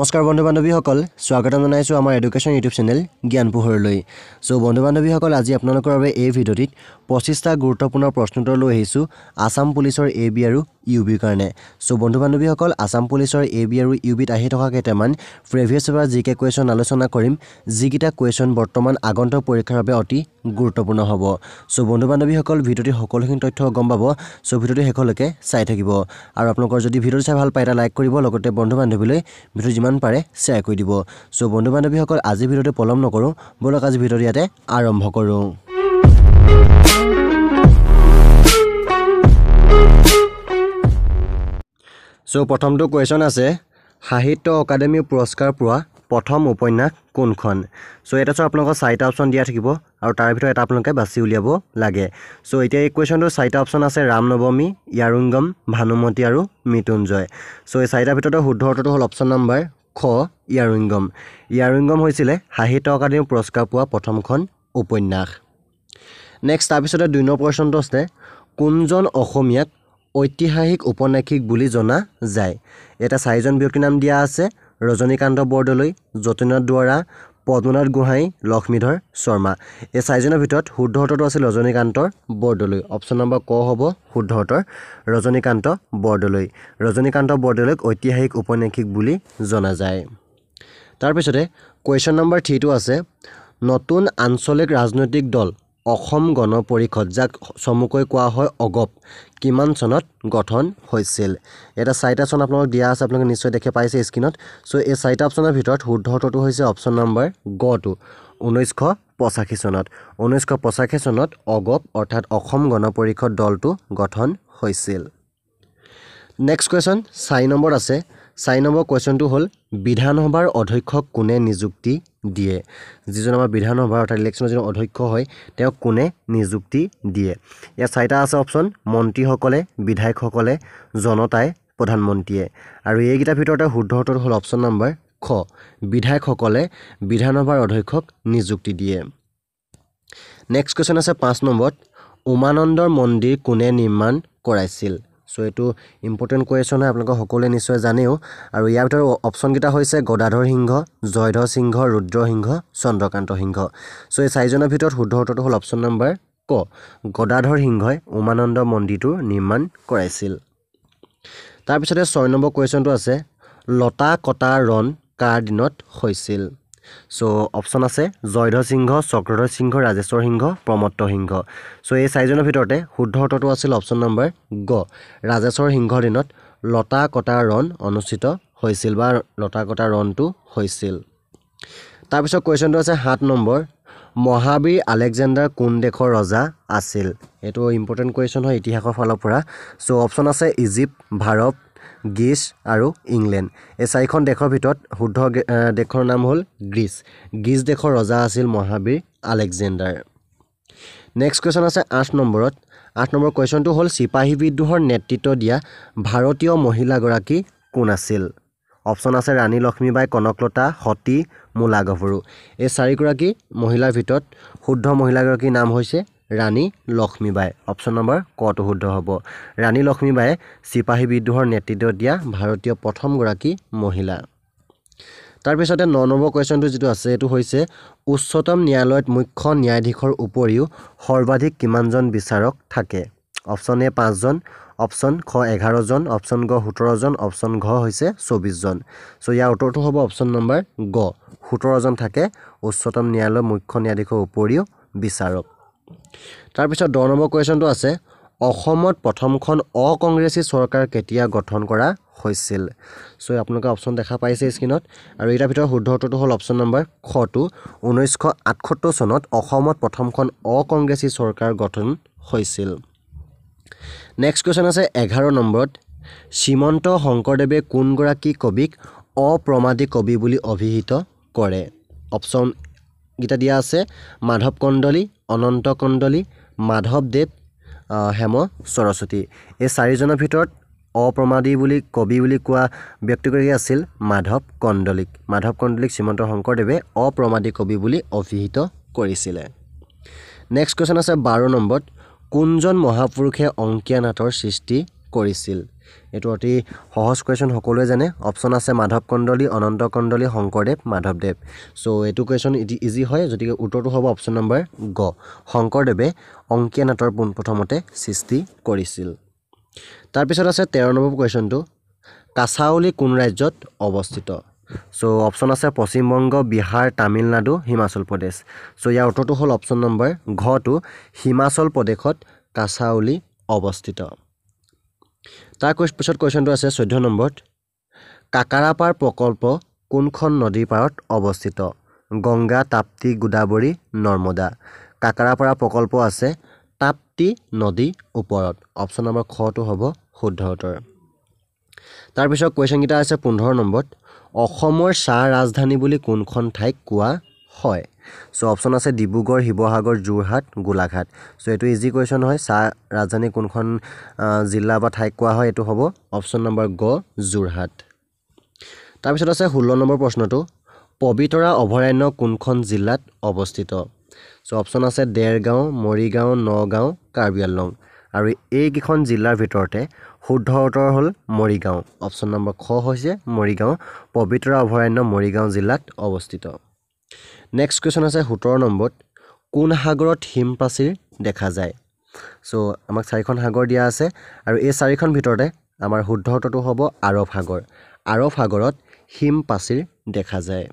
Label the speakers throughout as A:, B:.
A: নমস্কাৰ বন্ধু বান্ধৱীসকল স্বাগতম জনাইছোঁ আমাৰ এডুকেশ্যন ইউটিউব চেনেল জ্ঞান পোহৰলৈ চ' বন্ধু বান্ধৱীসকল আজি আপোনালোকৰ বাবে এই ভিডিঅ'টিত পঁচিছটা গুৰুত্বপূৰ্ণ প্ৰশ্নোত্তৰ লৈ আহিছোঁ আছাম পুলিচৰ এ বি আৰু ইউ বিৰ কাৰণে চ' বন্ধু বান্ধৱীসকল আছাম পুলিচৰ এ বি আৰু ইউ বিত আহি থকা কেইটামান প্ৰেভিয়াছৰ পৰা কে কুৱেশ্যন আলোচনা কৰিম যিকেইটা কুৱেশ্যন বৰ্তমান আগন্তক পৰীক্ষাৰ বাবে অতি গুৰুত্বপূৰ্ণ হ'ব চ' বন্ধু বান্ধৱীসকল ভিডিঅ'টি সকলোখিনি তথ্য গম পাব চ' ভিডিঅ'টি শেষলৈকে চাই থাকিব আৰু আপোনালোকৰ যদি ভিডিঅ'টো চাই ভাল পায় এটা লাইক কৰিব লগতে বন্ধু বান্ধৱীলৈ ভিডিঅ'টো যিমান পাৰে শ্বেয়াৰ কৰি দিব চ' বন্ধু বান্ধৱীসকল আজি ভিডিঅ'টো পলম নকৰোঁ ব'লক আজি ভিডিঅ'টো ইয়াতে আৰম্ভ কৰোঁ চ' প্ৰথমটো কুৱেশ্যন আছে সাহিত্য একাডেমী পুৰস্কাৰ পোৱা প্ৰথম উপন্যাস কোনখন চ' এটা চাওক আপোনালোকৰ চাৰিটা অপশ্যন দিয়া থাকিব আৰু তাৰ ভিতৰত এটা আপোনালোকে বাছি উলিয়াব লাগে চ' এতিয়া এই কুৱেশ্যনটো চাৰিটা অপশ্যন আছে ৰাম নৱমী ইয়াৰুংগম ভানুমতী আৰু মৃত্যুঞ্জয় চ' এই চাৰিটাৰ ভিতৰতে শুদ্ধ উত্তৰটো হ'ল অপশ্যন নম্বৰ খ য়াৰুংগম ইয়াৰুংগম হৈছিলে সাহিত্য একাডেমী পুৰস্কাৰ পোৱা প্ৰথমখন উপন্যাস নেক্সট তাৰপিছতে দুই নম্বৰ কুৱেশ্যনটো আছে কোনজন অসমীয়াক ঐতিহাসিক উপন্যাসিক বুলি জনা যায় এটা চাৰিজন ব্যক্তিৰ নাম দিয়া আছে ৰজনীকান্ত বৰদলৈ যতীনাথ দুৱৰা পদ্মনাথ গোহাঁই লক্ষ্মীধৰ শৰ্মা এই চাৰিজনৰ ভিতৰত শুদ্ধৰ্তটো উত্তৰটো আছিল ৰজনীকান্তৰ বৰদলৈ অপশ্যন নম্বৰ ক হ'ব শুদ্ধ ৰজনীকান্ত বৰদলৈ ৰজনীকান্ত বৰদলৈক ঐতিহাসিক উপন্যাসিক বুলি জনা যায় তাৰপিছতে কুৱেশ্যন নম্বৰ থ্ৰীটো আছে নতুন আঞ্চলিক ৰাজনৈতিক দল অসম গণ পৰিষদ যাক চমুকৈ কোৱা হয় অগপ কিমান চনত গঠন হৈছিল এটা চাৰিটা চন আপোনালোকক দিয়া আছে আপোনালোকে নিশ্চয় দেখি পাইছে স্ক্ৰীণত চ' এই চাৰিটা অপশ্যনৰ ভিতৰত শুদ্ধ উত্তৰটো হৈছে অপশ্যন নম্বৰ গটো ঊনৈছশ পঁচাশী চনত ঊনৈছশ পঁচাশী চনত অগপ অৰ্থাৎ অসম গণ পৰিষদ দলটো গঠন হৈছিল নেক্সট কুৱেশ্যন চাৰি নম্বৰ আছে চাৰি নম্বৰ কুৱেশ্যনটো হ'ল বিধানসভাৰ অধ্যক্ষক কোনে নিযুক্তি দিয়ে যিজন আমাৰ বিধানসভাৰ অৰ্থাৎ ইলেকশ্যনৰ যিজন অধ্যক্ষ হয় তেওঁক কোনে নিযুক্তি দিয়ে ইয়াৰ চাৰিটা আছে অপশ্যন মন্ত্ৰীসকলে বিধায়কসকলে জনতাই প্ৰধানমন্ত্ৰীয়ে আৰু এইকেইটাৰ ভিতৰতে শুদ্ধ উত্তৰটো হ'ল অপশ্যন নম্বৰ খ বিধায়কসকলে বিধানসভাৰ অধ্যক্ষক নিযুক্তি দিয়ে নেক্সট কুৱেশ্যন আছে পাঁচ নম্বৰত উমানন্দৰ মন্দিৰ কোনে নিৰ্মাণ কৰাইছিল চ' এইটো ইম্পৰ্টেণ্ট কুৱেশ্যন হয় আপোনালোকে সকলোৱে নিশ্চয় জানেও আৰু ইয়াৰ ভিতৰত অপশ্যনকেইটা হৈছে গদাধৰ সিংহ জয়ধৰ সিংহ ৰুদ্ৰ সিংহ চন্দ্ৰকান্ত সিংহ চ' এই চাৰিজনৰ ভিতৰত শুদ্ধ উত্তৰটো হ'ল অপশ্যন নম্বৰ ক গদাধৰ সিংহই উমানন্দ মন্দিৰটো নিৰ্মাণ কৰাইছিল তাৰপিছতে ছয় নম্বৰ কুৱেশ্যনটো আছে লতা কটা ৰণ কাৰ দিনত হৈছিল চ' অপশ্যন আছে জয়ধৰ সিংহ চক্ৰধৰ সিংহ ৰাজেশ্বৰ সিংহ প্ৰমত্ত সিংহ চ' এই চাৰিজনৰ ভিতৰতে শুদ্ধ উত্তৰটো আছিল অপশ্যন নম্বৰ গ ৰাজেশ্বৰ সিংহৰ দিনত লতা কটা ৰণ অনুষ্ঠিত হৈছিল বা লতা কটা ৰণটো হৈছিল তাৰপিছত কুৱেশ্যনটো আছে সাত নম্বৰ মহাবীৰ আলেকজেণ্ডাৰ কোন দেশৰ ৰজা আছিল এইটো ইম্পৰ্টেণ্ট কুৱেশ্যন হয় ইতিহাসৰ ফালৰ পৰা চ' অপশ্যন আছে ইজিপ্ত ভাৰত গ্ৰীচ আৰু ইংলেণ্ড এই চাৰিখন দেশৰ ভিতৰত শুদ্ধ দেশৰ নাম হ'ল গ্ৰীচ গ্ৰীচ দেশৰ ৰজা আছিল মহাবীৰ আলেকজেণ্ডাৰ নেক্সট কুৱেশ্যন আছে আঠ নম্বৰত আঠ নম্বৰ কুৱেশ্যনটো হ'ল চিপাহী বিদ্ৰোহৰ নেতৃত্ব দিয়া ভাৰতীয় মহিলাগৰাকী কোন আছিল অপশ্যন আছে ৰাণী লক্ষ্মীবাই কনকলতা সতী মূলা গভৰু এই চাৰিগৰাকী মহিলাৰ ভিতৰত শুদ্ধ মহিলাগৰাকীৰ নাম হৈছে ৰাণী লক্ষ্মীবাই অপশ্যন নম্বৰ কটো শুদ্ধ হ'ব ৰাণী লক্ষ্মীবাই চিপাহী বিদ্ৰোহৰ নেতৃত্ব দিয়া ভাৰতীয় প্ৰথমগৰাকী মহিলা তাৰপিছতে ন নম্বৰ কুৱেশ্যনটো যিটো আছে সেইটো হৈছে উচ্চতম ন্যায়ালয়ত মুখ্য ন্যায়াধীশৰ উপৰিও সৰ্বাধিক কিমানজন বিচাৰক থাকে অপশ্যন এ পাঁচজন অপশ্যন খ এঘাৰজন অপশ্যন গ সোতৰজন অপশ্যন ঘ হৈছে চৌবিছজন চ' ইয়াৰ উত্তৰটো হ'ব অপশ্যন নম্বৰ গ সোতৰজন থাকে উচ্চতম ন্যায়ালয়ৰ মুখ্য ন্যায়াধীশৰ উপৰিও বিচাৰক তাৰপিছত দহ নম্বৰ কুৱেশ্যনটো আছে অসমত প্ৰথমখন অকংগ্ৰেছী চৰকাৰ কেতিয়া গঠন কৰা হৈছিল চ' আপোনালোকে অপশ্যন দেখা পাইছে স্ক্ৰীণত আৰু এতিয়া ভিতৰত শুদ্ধ উত্তৰটো হ'ল অপশ্যন নম্বৰ শটো ঊনৈছশ আঠসত্তৰ চনত অসমত প্ৰথমখন অকংগ্ৰেছী চৰকাৰ গঠন হৈছিল নেক্সট কুৱেশ্যন আছে এঘাৰ নম্বৰত শ্ৰীমন্ত শংকৰদেৱে কোনগৰাকী কবিক অপ্ৰমাদী কবি বুলি অভিহিত কৰে অপশ্যনকেইটা দিয়া আছে মাধৱ কণ্ডলী অনন্ত কুণ্ডলী মাধৱদেৱ হেম সৰস্বতী এই চাৰিজনৰ ভিতৰত অপ্ৰমাদী বুলি কবি বুলি কোৱা ব্যক্তিগৰাকী আছিল মাধৱ কণ্ডলীক মাধৱ কণ্ডলীক শ্ৰীমন্ত শংকৰদেৱে অপ্ৰমাদী কবি বুলি অভিহিত কৰিছিলে নেক্সট কুৱেশ্যন আছে বাৰ নম্বৰত কোনজন মহাপুৰুষে অংকীয়া নাটৰ সৃষ্টি কৰিছিল এইটো অতি সহজ কুৱেশ্যন সকলোৱে জানে অপশ্যন আছে মাধৱ কণ্ডলী অনন্ত কণ্ডলী শংকৰদেৱ মাধৱদেৱ চ' এইটো কুৱেশ্যন ইজি ইজি হয় গতিকে উত্তৰটো হ'ব অপশ্যন নম্বৰ গ শংকৰদেৱে অংকীয়া নাটৰ পোনপ্ৰথমতে সৃষ্টি কৰিছিল তাৰপিছত আছে তেৰ নম্বৰ কুৱেশ্যনটো কাছাউলি কোন ৰাজ্যত অৱস্থিত চ' অপশ্যন আছে পশ্চিমবংগ বিহাৰ তামিলনাডু হিমাচল প্ৰদেশ চ' ইয়াৰ উত্তৰটো হ'ল অপশ্যন নম্বৰ ঘটো হিমাচল প্ৰদেশত কাছাউলি অৱস্থিত তাৰ কুৱেশ্যন পিছত কুৱেশ্যনটো আছে চৈধ্য নম্বৰত কাকাৰাপাৰ প্ৰকল্প কোনখন নদীৰ পাৰত অৱস্থিত গংগা তাপ্তি গোদাৱৰী নৰ্মদা কাকাৰাপাৰা প্ৰকল্প আছে তাপ্তি নদীৰ ওপৰত অপশ্যন নম্বৰ খটো হ'ব শুদ্ধ উত্তৰ তাৰপিছত কুৱেশ্যনকেইটা আছে পোন্ধৰ নম্বৰত অসমৰ চাহ ৰাজধানী বুলি কোনখন ঠাইক কোৱা হয় চ' অপশ্যন আছে ডিব্ৰুগড় শিৱসাগৰ যোৰহাট গোলাঘাট চ' এইটো ইজি কুৱেশ্যন হয় চাহ ৰাজধানী কোনখন জিলা বা ঠাইক কোৱা হয় এইটো হ'ব অপশ্যন নম্বৰ গ যোৰহাট তাৰপিছত আছে ষোল্ল নম্বৰ প্ৰশ্নটো পবিতৰা অভয়াৰণ্য কোনখন জিলাত অৱস্থিত চ' অপশ্যন আছে দেৰগাঁও মৰিগাঁও নগাঁও কাৰ্বি আংলং আৰু এইকেইখন জিলাৰ ভিতৰতে শুদ্ধ উত্তৰ হ'ল মৰিগাঁও অপশ্যন নম্বৰ খ হৈছে মৰিগাঁও পবিতৰা অভয়াৰণ্য মৰিগাঁও জিলাত অৱস্থিত নেক্সট কুৱেশ্যন আছে সোতৰ নম্বৰত কোন সাগৰত হিম পাচিৰ দেখা যায় চ' আমাক চাৰিখন সাগৰ দিয়া আছে আৰু এই চাৰিখন ভিতৰতে আমাৰ শুদ্ধ উত্তৰটো হ'ব আৰৱ সাগৰ আৰৱ সাগৰত হিম পাচিৰ দেখা যায়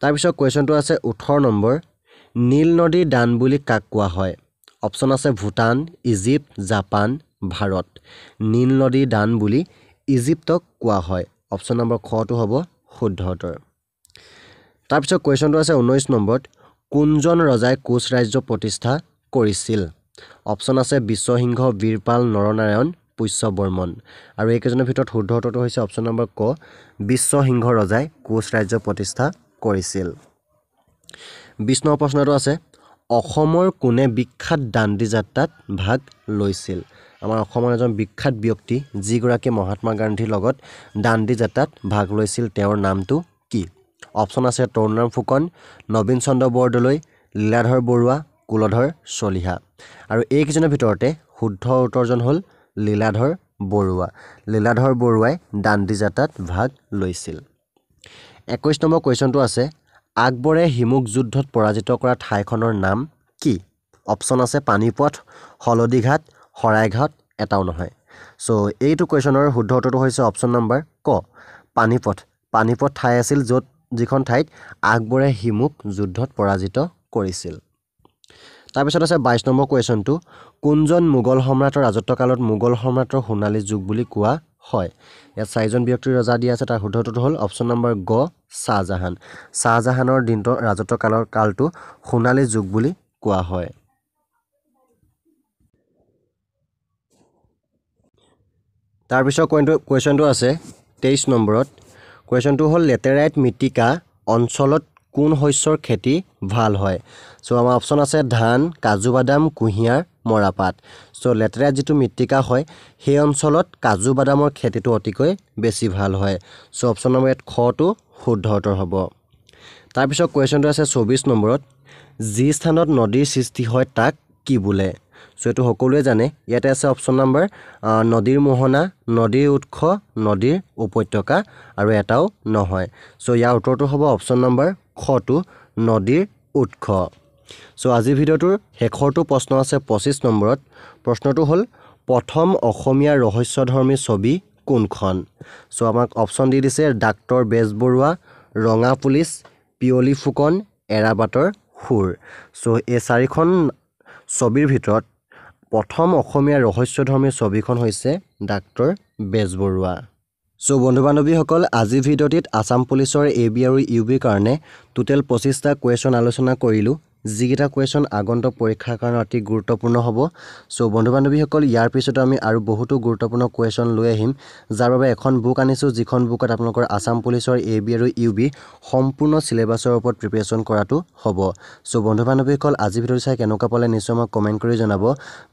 A: তাৰপিছত কুৱেশ্যনটো আছে ওঠৰ নম্বৰ নীল নদীৰ দান বুলি কাক কোৱা হয় অপশ্যন আছে Bhutan Egypt Japan Bharat Nile নদীৰ দান বুলি ইজিপ্তক কোৱা হয় অপশ্যন নম্বৰ খটো হ'ব শুদ্ধ উত্তৰ তাৰপিছত কুৱেশ্যনটো আছে ঊনৈছ নম্বৰত কোনজন ৰজাই কোচ ৰাজ্য প্ৰতিষ্ঠা কৰিছিল অপশ্যন আছে বিশ্বসিংহ বীৰপাল নৰনাৰায়ণ পুষ্যবৰ্মন আৰু এইকেইজনৰ ভিতৰত শুদ্ধ উত্তৰটো হৈছে অপশ্যন নম্বৰ ক বিশ্বসিংহ ৰজাই কোচ ৰাজ্য প্ৰতিষ্ঠা কৰিছিল নম্বৰ প্ৰশ্নটো আছে অসমৰ কোনে বিখ্যাত দাণ্ডী যাত্ৰাত ভাগ লৈছিল আমাৰ অসমৰ এজন বিখ্যাত ব্যক্তি যিগৰাকী মহাত্মা গান্ধীৰ লগত দাণ্ডী যাত্ৰাত ভাগ লৈছিল তেওঁৰ নামটো অপশ্যন আছে তৰুণৰাম ফুকন নবীন চন্দ্ৰ বৰদলৈ লীলাধৰ বৰুৱা কুলধৰ চলিহা আৰু এইকেইজনৰ ভিতৰতে শুদ্ধ উত্তৰজন হ'ল লীলাধৰ বৰুৱা লীলাধৰ বৰুৱাই দাণ্ডী যাত্ৰাত ভাগ লৈছিল একৈছ নম্বৰ কুৱেশ্যনটো আছে আকবৰে হিমুক যুদ্ধত পৰাজিত কৰা ঠাইখনৰ নাম কি অপশ্যন আছে পানীপথ হলধিঘাট শৰাইঘাট এটাও নহয় ছ' এইটো কুৱেশ্যনৰ শুদ্ধ উত্তৰটো হৈছে অপশ্যন নম্বৰ ক পানীপথ পানীপথ ঠাই আছিল য'ত যিখন ঠাইত আকবৰে হিমুক যুদ্ধত পৰাজিত কৰিছিল তাৰপিছত আছে বাইছ নম্বৰ কুৱেশ্যনটো কোনজন মোগল সম্ৰাটৰ ৰাজত্বকালত মোগল সম্ৰাটৰ সোণালী যুগ বুলি কোৱা হয় ইয়াত চাৰিজন ব্যক্তিৰ ৰজা দিয়া আছে তাৰ শুদ্ধটোতো হ'ল অপশ্যন নম্বৰ গ শ্বাহজাহান শ্বাহজাহানৰ দিনটো ৰাজত্বকালৰ কালটো সোণালী যুগ বুলি কোৱা হয় তাৰপিছত কুৱেণ্টো কুৱেশ্যনটো আছে তেইছ নম্বৰত কুৱেশ্যনটো হ'ল লেতেৰাইট মিটিকা অঞ্চলত কোন শস্যৰ খেতি ভাল হয় চ' আমাৰ অপশ্যন আছে ধান কাজু বাদাম কুঁহিয়াৰ মৰাপাট চ' লেতেৰাইট যিটো মৃত্তিকা হয় সেই অঞ্চলত কাজু বাদামৰ খেতিটো অতিকৈ বেছি ভাল হয় চ' অপশ্যন নম্বৰ ইয়াত খটো শুদ্ধ উত্তৰ হ'ব তাৰপিছত কুৱেশ্যনটো আছে চৌবিছ নম্বৰত যি স্থানত নদীৰ সৃষ্টি হয় তাক কি বোলে চ' এইটো সকলোৱে জানে ইয়াতে আছে অপশ্যন নম্বৰ নদীৰ মোহনা নদীৰ উৎস নদীৰ উপত্যকা আৰু এটাও নহয় চ' ইয়াৰ উত্তৰটো হ'ব অপশ্যন নম্বৰ খটো নদীৰ উৎস চ' আজিৰ ভিডিঅ'টোৰ শেষৰটো প্ৰশ্ন আছে পঁচিছ নম্বৰত প্ৰশ্নটো হ'ল প্ৰথম অসমীয়া ৰহস্যধৰ্মী ছবি কোনখন চ' আমাক অপশ্যন দি দিছে ডাক্তৰ বেজবৰুৱা ৰঙা পুলিচ পিয়লি ফুকন এৰাবাটৰ সুৰ চ' এই চাৰিখন ছবিৰ ভিতৰত প্ৰথম অসমীয়া ৰহস্যধৰ্মী ছবিখন হৈছে ডাক্তৰ বেজবৰুৱা চ' বন্ধু বান্ধৱীসকল আজিৰ ভিডিঅ'টিত আছাম পুলিচৰ এ বি আৰু ইউ বিৰ কাৰণে টোটেল পঁচিছটা কুৱেশ্যন আলোচনা কৰিলোঁ যিকেইটা কুৱেশ্যন আগন্তুক পৰীক্ষাৰ কাৰণে অতি গুৰুত্বপূৰ্ণ হ'ব চ' বন্ধু বান্ধৱীসকল ইয়াৰ পিছতো আমি আৰু বহুতো গুৰুত্বপূৰ্ণ কুৱেশ্যন লৈ আহিম যাৰ বাবে এখন বুক আনিছোঁ যিখন বুকত আপোনালোকৰ আছাম পুলিচৰ এ বি আৰু ইউ বি সম্পূৰ্ণ চিলেবাছৰ ওপৰত প্ৰিপেৰেশ্যন কৰাটো হ'ব চ' বন্ধু বান্ধৱীসকল আজি ভিডিঅ'টো চাই কেনেকুৱা পালে নিশ্চয় মই কমেণ্ট কৰি জনাব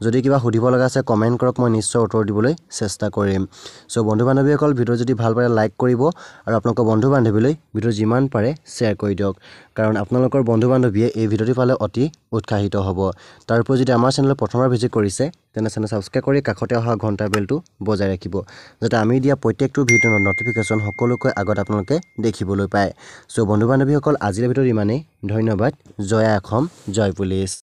A: যদি কিবা সুধিব লগা আছে কমেণ্ট কৰক মই নিশ্চয় উত্তৰ দিবলৈ চেষ্টা কৰিম চ' বন্ধু বান্ধৱীসকল ভিডিঅ' যদি ভাল পালে লাইক কৰিব আৰু আপোনালোকৰ বন্ধু বান্ধৱীলৈ ভিডিঅ' যিমান পাৰে শ্বেয়াৰ কৰি দিয়ক কাৰণ আপোনালোকৰ বন্ধু বান্ধৱীয়ে এই ভিডিঅ'টো পালে অতি উৎসাহিত হ'ব তাৰ উপৰি যদি আমাৰ চেনেলত প্ৰথমবাৰ ভিজিট কৰিছে তেনে চেনেল ছাবস্ক্ৰাইব কৰি কাষতে অহা ঘণ্টা বেলটো বজাই ৰাখিব যাতে আমি দিয়া প্ৰত্যেকটো ভিডিঅ' নটিফিকেশ্যন সকলোকে আগত আপোনালোকে দেখিবলৈ পায় চ' বন্ধু বান্ধৱীসকল আজিৰ ভিতৰত ইমানেই ধন্যবাদ জয় অসম জয় পুলিচ